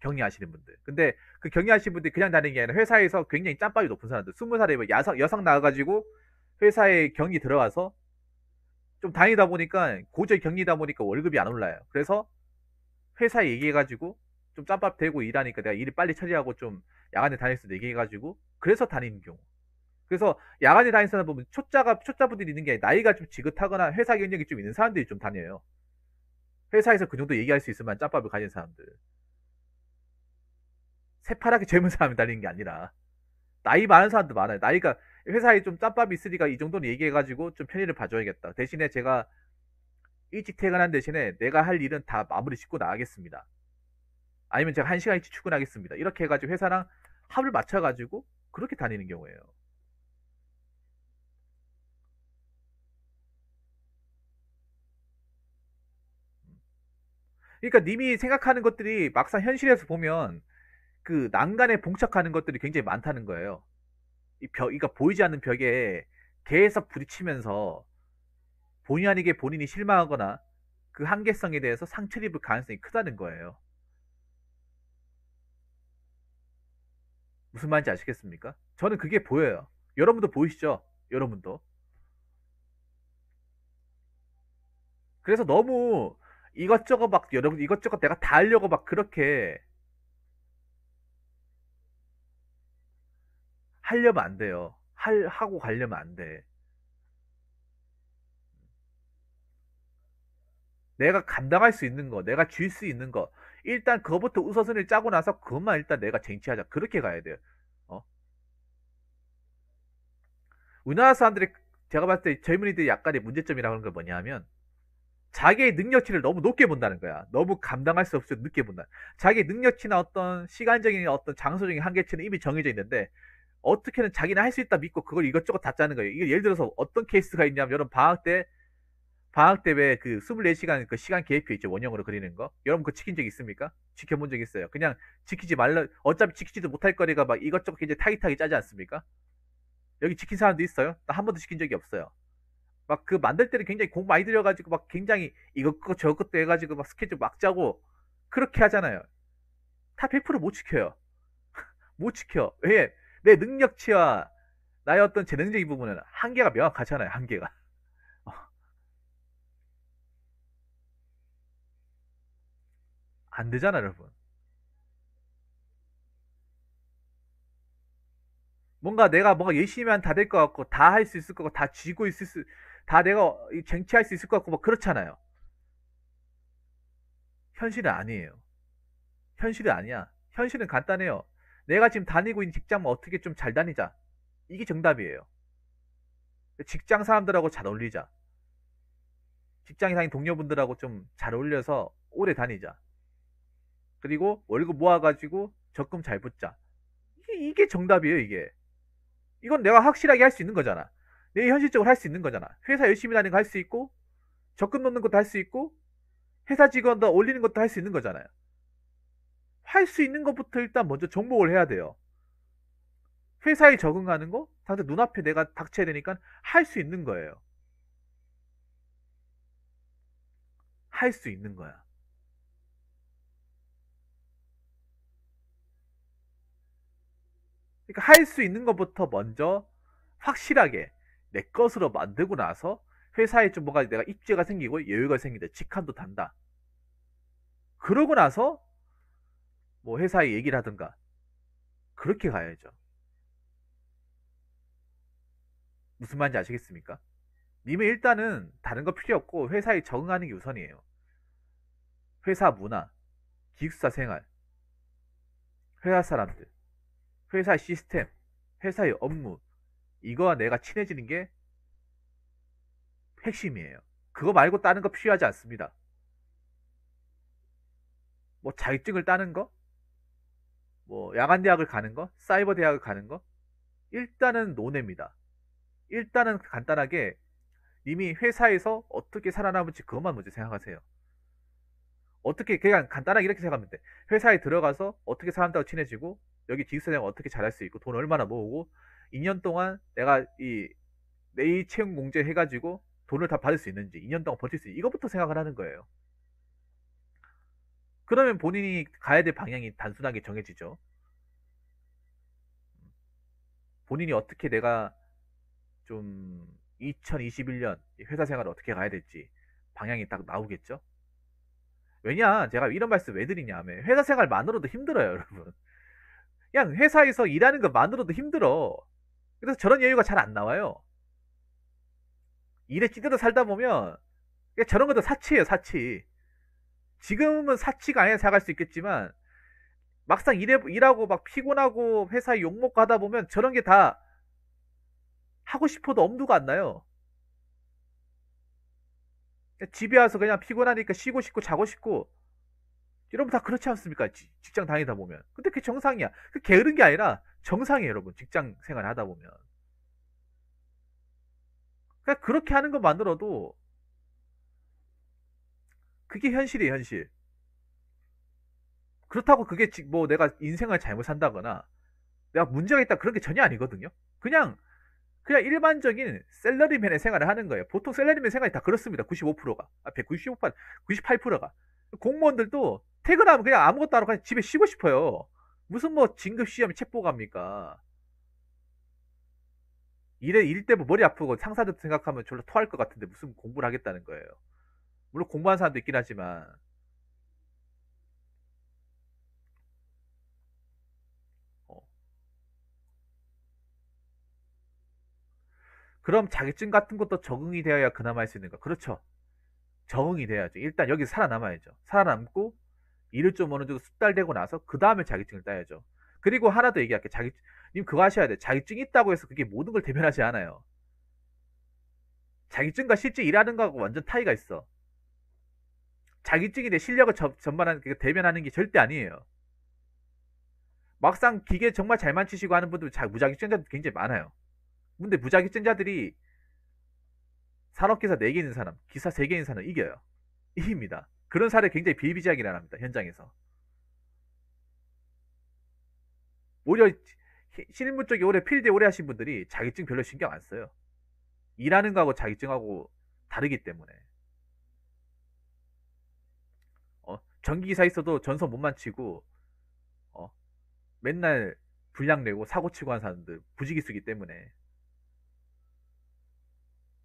격리하시는 분들. 근데 그격리하시는 분들이 그냥 다니는 게 아니라 회사에서 굉장히 짬밥이 높은 사람들. 스무 살에 뭐 야성, 여성 나와가지고 회사에 경리 들어가서 좀 다니다 보니까 고졸 경리다 보니까 월급이 안 올라요. 그래서 회사에 얘기해가지고 좀 짬밥 되고 일하니까 내가 일이 빨리 처리하고 좀 야간에 다닐 수도 얘기해가지고 그래서 다니는 경우. 그래서 야간에 다니는 사람 보면 초짜가 초짜분들이 있는 게 나이가 좀 지긋하거나 회사 경력이 좀 있는 사람들이 좀 다녀요. 회사에서 그 정도 얘기할 수 있으면 짬밥을 가진 사람들. 새파랗게 젊은 사람이 달리는 게 아니라 나이 많은 사람도 많아요. 나이가 회사에 좀 짬밥이 있으니까 이 정도는 얘기해가지고 좀 편의를 봐줘야겠다. 대신에 제가 일찍 퇴근한 대신에 내가 할 일은 다 마무리 짓고 나가겠습니다. 아니면 제가 한 시간 일찍 출근하겠습니다. 이렇게 해가지고 회사랑 합을 맞춰가지고 그렇게 다니는 경우예요. 그러니까 님이 생각하는 것들이 막상 현실에서 보면 그 난간에 봉착하는 것들이 굉장히 많다는 거예요. 이 벽, 이가 보이지 않는 벽에 계속 부딪히면서 본의 아니게 본인이 실망하거나 그 한계성에 대해서 상처를 입을 가능성이 크다는 거예요. 무슨 말인지 아시겠습니까? 저는 그게 보여요. 여러분도 보이시죠? 여러분도. 그래서 너무 이것저것 막 여러분 이것저것 내가 다 하려고 막 그렇게 하려면 안 돼요. 할, 하고 가려면 안 돼. 내가 감당할 수 있는 거, 내가 줄 수 있는 거, 일단 그거부터 우선순위를 짜고 나서 그것만 일단 내가 쟁취하자. 그렇게 가야 돼요. 어? 우리나라 사람들이 제가 봤을 때 젊은이들이 약간의 문제점이라고 하는 건 뭐냐면 자기의 능력치를 너무 높게 본다는 거야. 너무 감당할 수 없이 늦게 본다. 자기 의 능력치나 어떤 시간적인 어떤 장소적인 한계치는 이미 정해져 있는데 어떻게든 자기는 할 수 있다 믿고 그걸 이것저것 다 짜는 거예요. 이게 예를 들어서 어떤 케이스가 있냐면 여러분 방학 때 방학 때 왜 그 24시간 그 시간 계획표 있죠. 원형으로 그리는 거. 여러분 그거 지킨 적 있습니까? 지켜본 적 있어요. 그냥 지키지 말라 어차피 지키지도 못할 거리가 막 이것저것 굉장히 타이트하게 짜지 않습니까? 여기 지킨 사람도 있어요. 나 한 번도 지킨 적이 없어요. 막 그 만들 때는 굉장히 공 많이 들여가지고 막 굉장히 이것저것 저것도 해가지고 막 스케줄 막 짜고 그렇게 하잖아요. 다 100%못 지켜요. 못 지켜. 왜? 내 능력치와 나의 어떤 재능적인 부분은 한계가 명확하잖아요. 한계가. 어. 안되잖아 여러분. 뭔가 내가 뭔가 열심히 하면 다 될 것 같고 다 할 수 있을 것 같고 다 쥐고 있을 수, 다 내가 어, 쟁취할 수 있을 것 같고 막 뭐 그렇잖아요. 현실은 아니에요. 현실은 아니야. 현실은 간단해요. 내가 지금 다니고 있는 직장 어떻게 좀 잘 다니자. 이게 정답이에요. 직장 사람들하고 잘 어울리자. 직장에 다닌 동료분들하고 좀 잘 어울려서 오래 다니자. 그리고 월급 모아가지고 적금 잘 붙자. 이게, 이게 정답이에요, 이게. 이건 내가 확실하게 할 수 있는 거잖아. 내 현실적으로 할 수 있는 거잖아. 회사 열심히 다니는 거 할 수 있고, 적금 넣는 것도 할 수 있고, 회사 직원도 올리는 것도 할 수 있는 거잖아요. 할수 있는 것부터 일단 먼저 정복을 해야 돼요. 회사에 적응하는 거, 다들 눈앞에 내가 닥쳐야 되니까 할 수 있는 거예요. 할 수 있는 거야. 그러니까 할 수 있는 것부터 먼저 확실하게 내 것으로 만들고 나서 회사에 좀 뭔가 내가 입지가 생기고 여유가 생긴다. 직함도 단다. 그러고 나서 뭐 회사에 얘기를 하든가 그렇게 가야죠. 무슨 말인지 아시겠습니까? 님은 일단은 다른 거 필요 없고 회사에 적응하는 게 우선이에요. 회사 문화, 기숙사 생활, 회사 사람들, 회사 시스템, 회사의 업무, 이거와 내가 친해지는 게 핵심이에요. 그거 말고 다른 거 필요하지 않습니다. 뭐 자격증을 따는 거? 뭐 야간 대학을 가는 거, 사이버 대학을 가는 거 일단은 논입니다 일단은 간단하게 님이 회사에서 어떻게 살아남을지 그것만 먼저 생각하세요. 어떻게 그냥 간단하게 이렇게 생각하면 돼. 회사에 들어가서 어떻게 사람들하고 친해지고 여기 기숙사장 어떻게 잘할 수 있고 돈 얼마나 모으고 2년 동안 내가 이 내일 채용 공제 해가지고 돈을 다 받을 수 있는지 2년 동안 버틸 수 있는지 이것부터 생각을 하는 거예요. 그러면 본인이 가야 될 방향이 단순하게 정해지죠. 본인이 어떻게 내가 좀 2021년 회사 생활을 어떻게 가야 될지 방향이 딱 나오겠죠? 왜냐, 제가 이런 말씀 왜 드리냐 하면 회사 생활만으로도 힘들어요, 여러분. 그냥 회사에서 일하는 것만으로도 힘들어. 그래서 저런 여유가 잘 안 나와요. 일에 찌들어 살다 보면 저런 것도 사치예요, 사치. 지금은 사치가 아니라 생각수 있겠지만 막상 일해, 일하고 막 피곤하고 회사에 욕먹고 하다 보면 저런 게 다 하고 싶어도 엄두가 안 나요. 그러니까 집에 와서 그냥 피곤하니까 쉬고 싶고 자고 싶고 여러분 다 그렇지 않습니까? 직장 다니다 보면. 근데 그게 정상이야. 그 게으른 게 아니라 정상이에요, 여러분. 직장 생활 하다 보면. 그러니까 그렇게 하는 것만으로도 그게 현실이에요, 현실. 그렇다고 그게 뭐 내가 인생을 잘못 산다거나 내가 문제가 있다 그런 게 전혀 아니거든요. 그냥 그냥 일반적인 셀러리맨의 생활을 하는 거예요. 보통 셀러리맨 생활이 다 그렇습니다. 95%가. 아, 1 9 5 98%가. 공무원들도 퇴근하면 그냥 아무것도 안 하고 그냥 집에 쉬고 싶어요. 무슨 뭐 진급 시험이 체포갑니까? 일에 일 때문에 머리 아프고 상사들 생각하면 졸라 토할 것 같은데 무슨 공부를 하겠다는 거예요. 물론 공부한 사람도 있긴 하지만 어. 그럼 자격증 같은 것도 적응이 되어야 그나마 할 수 있는 가 그렇죠 적응이 돼야죠 일단 여기 살아남아야죠 살아남고 일을 좀 어느 정도 숙달되고 나서 그 다음에 자격증을 따야죠 그리고 하나 더 얘기할게요 자격 님 그거 하셔야 돼요 자격증이 있다고 해서 그게 모든 걸 대변하지 않아요 자격증과 실제 일하는 거하고 완전 타이가 있어 자기 쪽이 내 실력을 저, 전반하는 그러니까 대변하는 게 절대 아니에요. 막상 기계 정말 잘 만치시고 하는 분들 자, 무자격전자들 굉장히 많아요. 근데 무자격전자들이 산업기사 4개 있는 사람, 기사 3개 있는 사람 이겨요. 이깁니다. 그런 사례 굉장히 비일비재하게 일어납니다. 현장에서. 오히려 실무 쪽에 오래 필드에 오래 하신 분들이 자격증 별로 신경 안 써요. 일하는 거하고 자격증하고 다르기 때문에. 전기기사 있어도 전선 못만 치고 어 맨날 불량 내고 사고치고 하는 사람들 부지기수기 때문에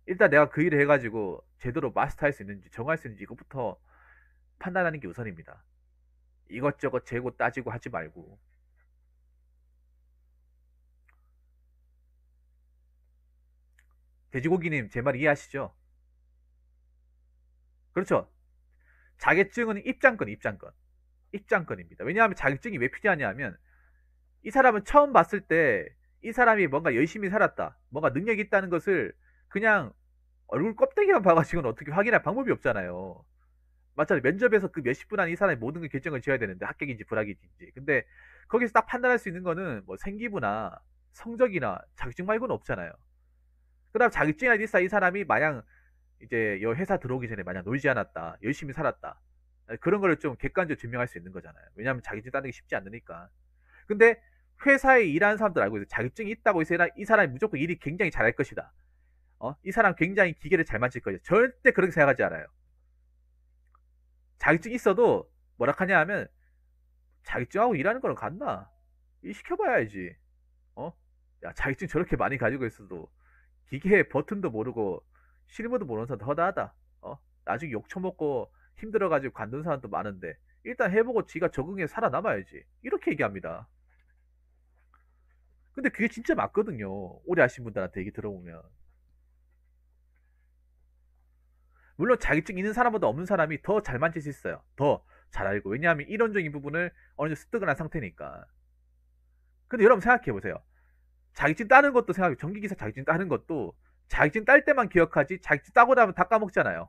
일단 내가 그 일을 해가지고 제대로 마스터할 수 있는지 정할 수 있는지 이것부터 판단하는 게 우선입니다. 이것저것 재고 따지고 하지 말고 돼지고기님 제 말 이해하시죠? 그렇죠. 자격증은 입장권, 입장권. 입장권입니다. 왜냐하면 자격증이 왜 필요하냐면 이 사람은 처음 봤을 때 이 사람이 뭔가 열심히 살았다, 뭔가 능력이 있다는 것을 그냥 얼굴 껍데기만 봐가지고는 어떻게 확인할 방법이 없잖아요. 맞잖아요. 면접에서 그 몇십 분 안에 이 사람이 모든 걸 결정을 지어야 되는데 합격인지 불합격인지. 근데 거기서 딱 판단할 수 있는 거는 뭐 생기부나 성적이나 자격증 말고는 없잖아요. 그다음 자격증이나 디사 이 사람이 마냥 이제 여 회사 들어오기 전에 만약 놀지 않았다, 열심히 살았다 아, 그런 거를 좀 객관적으로 증명할 수 있는 거잖아요. 왜냐하면 자격증 따는 게 쉽지 않으니까. 근데 회사에 일하는 사람들 알고 있어요. 자격증이 있다고 해서 이 사람이 무조건 일이 굉장히 잘할 것이다. 어? 이 사람 굉장히 기계를 잘 만질 거죠 절대 그렇게 생각하지 않아요. 자격증 있어도 뭐라 하냐 하면 자격증하고 일하는 거랑 같나? 일 시켜봐야지. 어? 야, 자격증 저렇게 많이 가지고 있어도 기계 버튼도 모르고 실무도 모르는 사람 허다하다. 어? 나중에 욕 처먹고 힘들어가지고 관둔 사람도 많은데 일단 해보고 지가 적응해 살아남아야지. 이렇게 얘기합니다. 근데 그게 진짜 맞거든요. 오래 하신 분들한테 얘기 들어보면. 물론 자격증 있는 사람보다 없는 사람이 더 잘 만질 수 있어요. 더 잘 알고. 왜냐하면 이론적인 부분을 어느 정도 습득을 한 상태니까. 근데 여러분 생각해보세요. 자격증 따는 것도 생각해. 전기기사 자격증 따는 것도 자격증 딸 때만 기억하지 자격증 따고 나면 다 까먹잖아요.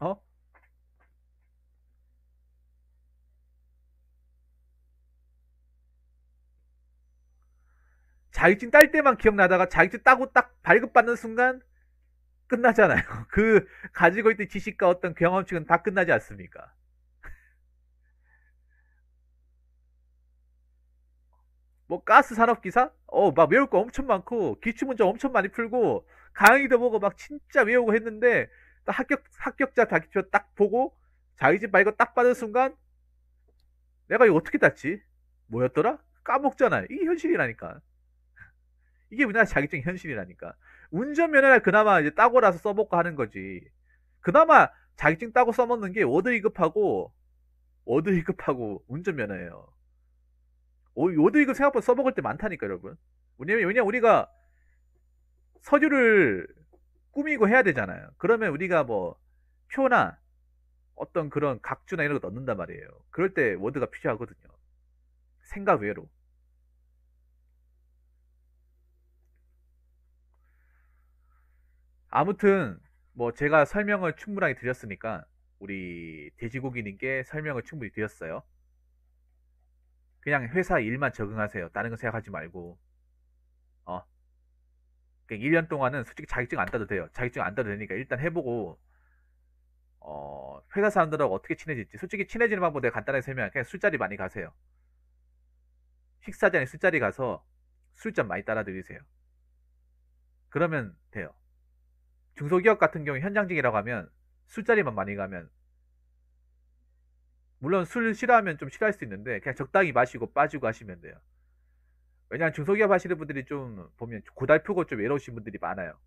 어? 자격증 딸 때만 기억나다가 자격증 따고 딱 발급받는 순간 끝나잖아요. 그 가지고 있던 지식과 어떤 경험치은다 끝나지 않습니까? 뭐 가스 산업 기사 어 막 외울 거 엄청 많고 기출 문제 엄청 많이 풀고 강의도 보고 막 진짜 외우고 했는데 딱 합격 합격자 자기표 딱 보고 자기 집 발거 딱 받은 순간 내가 이거 어떻게 땄지 뭐였더라 까먹잖아 이게 현실이라니까 이게 우리나라 자격증 현실이라니까 운전면허나 그나마 이제 따고 나서 써볼까 하는 거지 그나마 자격증 따고 써먹는 게 워드 2급하고 워드 2급하고 운전면허예요 어, 요도 이거 생각보다 써먹을 때 많다니까 여러분 왜냐면 왜냐 우리가 서류를 꾸미고 해야 되잖아요 그러면 우리가 뭐 표나 어떤 그런 각주나 이런 거 넣는단 말이에요 그럴 때 워드가 필요하거든요 생각 외로 아무튼 뭐 제가 설명을 충분하게 드렸으니까 우리 돼지고기님께 설명을 충분히 드렸어요 그냥 회사 일만 적응하세요. 다른 거 생각하지 말고. 어. 그 1년 동안은 솔직히 자격증 안 따도 돼요. 자격증 안 따도 되니까 일단 해보고, 어, 회사 사람들하고 어떻게 친해질지. 솔직히 친해지는 방법 내가 간단하게 설명해. 그냥 술자리 많이 가세요. 식사전에 술자리 가서 술잔 많이 따라 드리세요. 그러면 돼요. 중소기업 같은 경우 현장직이라고 하면 술자리만 많이 가면 물론 술 싫어하면 좀 싫어할 수 있는데 그냥 적당히 마시고 빠지고 하시면 돼요. 왜냐하면 중소기업 하시는 분들이 좀 보면 고달프고 좀 외로우신 분들이 많아요.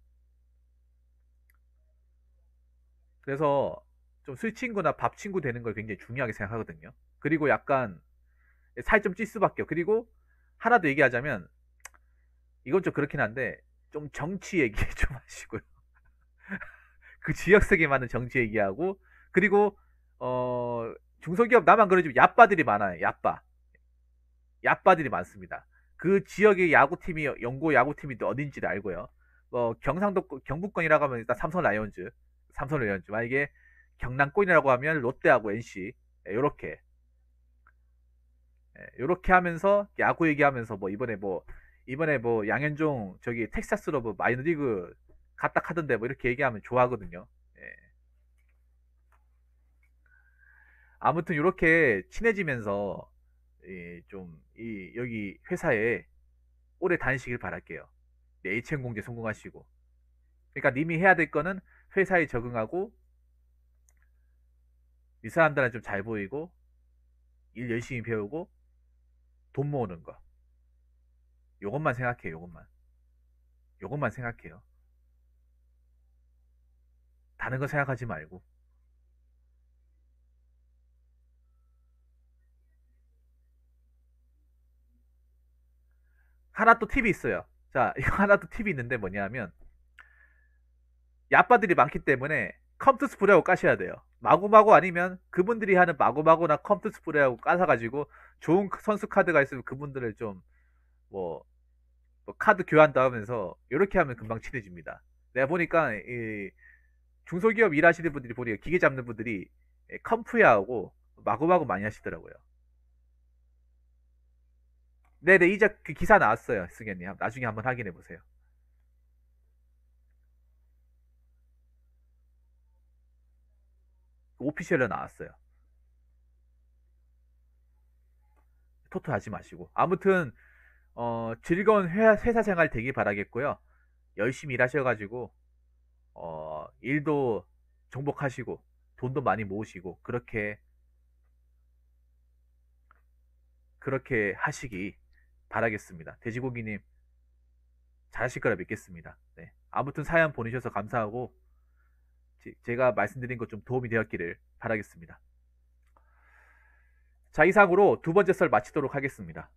그래서 좀 술 친구나 밥 친구 되는 걸 굉장히 중요하게 생각하거든요. 그리고 약간 살 좀 찔 수밖에. 그리고 하나 더 얘기하자면 이건 좀 그렇긴 한데 좀 정치 얘기 좀 하시고요. 그 지역 세계 맞는 정치 얘기하고 그리고 어 중소기업 나만 그러지 야빠들이 많아요. 야빠. 야빠들이 많습니다. 그 지역의 야구팀이 영고 야구팀이 어딘지를 알고요. 뭐 경상도 경북권이라고 하면 일단 삼성 라이온즈, 삼성 라이온즈. 만약에 경남권이라고 하면 롯데하고 NC 이렇게 예, 이렇게 예, 하면서 야구 얘기하면서 뭐 이번에 뭐 이번에 뭐 양현종 저기 텍사스로 뭐 마이너리그 갔다 하던데 뭐 이렇게 얘기하면 좋아하거든요. 아무튼 이렇게 친해지면서 좀이 여기 회사에 오래 다니시길 바랄게요. 네, H형 공제 성공하시고. 그러니까 님이 해야 될 거는 회사에 적응하고 이 사람들한테 좀잘 보이고 일 열심히 배우고 돈 모으는 거. 요것만 생각해요. 요것만. 요것만 생각해요. 다른 거 생각하지 말고. 하나 또 팁이 있어요. 자, 이거 하나 또 팁이 있는데 뭐냐면 야빠들이 많기 때문에 컴투 스프레하고 까셔야 돼요. 마구마구 아니면 그분들이 하는 마구마구나 컴투 스프레하고 까서가지고 좋은 선수 카드가 있으면 그분들을 좀뭐 뭐 카드 교환도 하면서 이렇게 하면 금방 친해집니다. 내가 보니까 이 중소기업 일하시는 분들이 보니까 기계 잡는 분들이 예, 컴프야하고 마구마구 많이 하시더라고요. 네네 이제 그 기사 나왔어요 승현님 나중에 한번 확인해 보세요 오피셜로 나왔어요 토토 하지 마시고 아무튼 어, 즐거운 회사, 회사 생활 되길 바라겠고요 열심히 일하셔가지고 어, 일도 정복하시고 돈도 많이 모으시고 그렇게 그렇게 하시기 바라겠습니다. 돼지고기님 잘하실 거라 믿겠습니다. 네. 아무튼 사연 보내셔서 감사하고 제, 가 말씀드린 것 좀 도움이 되었기를 바라겠습니다. 자 이상으로 두 번째 썰 마치도록 하겠습니다.